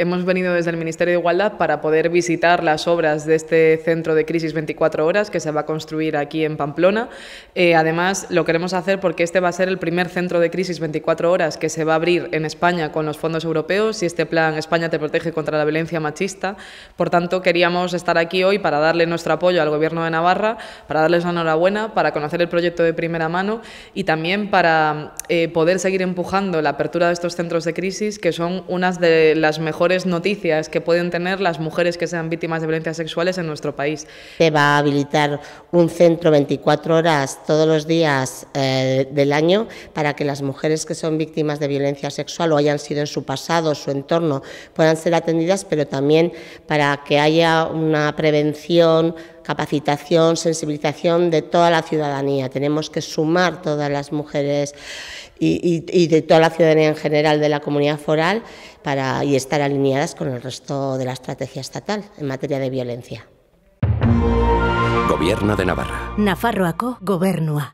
Hemos venido desde el Ministerio de Igualdad para poder visitar las obras de este centro de crisis 24 horas que se va a construir aquí en Pamplona. Eh, además, lo queremos hacer porque este va a ser el primer centro de crisis 24 horas que se va a abrir en España con los fondos europeos y este plan España te protege contra la violencia machista. Por tanto, queríamos estar aquí hoy para darle nuestro apoyo al Gobierno de Navarra, para darles la enhorabuena, para conocer el proyecto de primera mano y también para eh, poder seguir empujando la apertura de estos centros de crisis que son unas de las mejores noticias que pueden tener las mujeres que sean víctimas de violencia sexuales en nuestro país. Se va a habilitar un centro 24 horas todos los días eh, del año para que las mujeres que son víctimas de violencia sexual o hayan sido en su pasado, su entorno, puedan ser atendidas, pero también para que haya una prevención capacitación, sensibilización de toda la ciudadanía. Tenemos que sumar todas las mujeres y, de toda la ciudadanía en general de la comunidad foral para, y estar alineadas con el resto de la estrategia estatal en materia de violencia. Gobierno de Navarra. Nafarroaco, gobernua.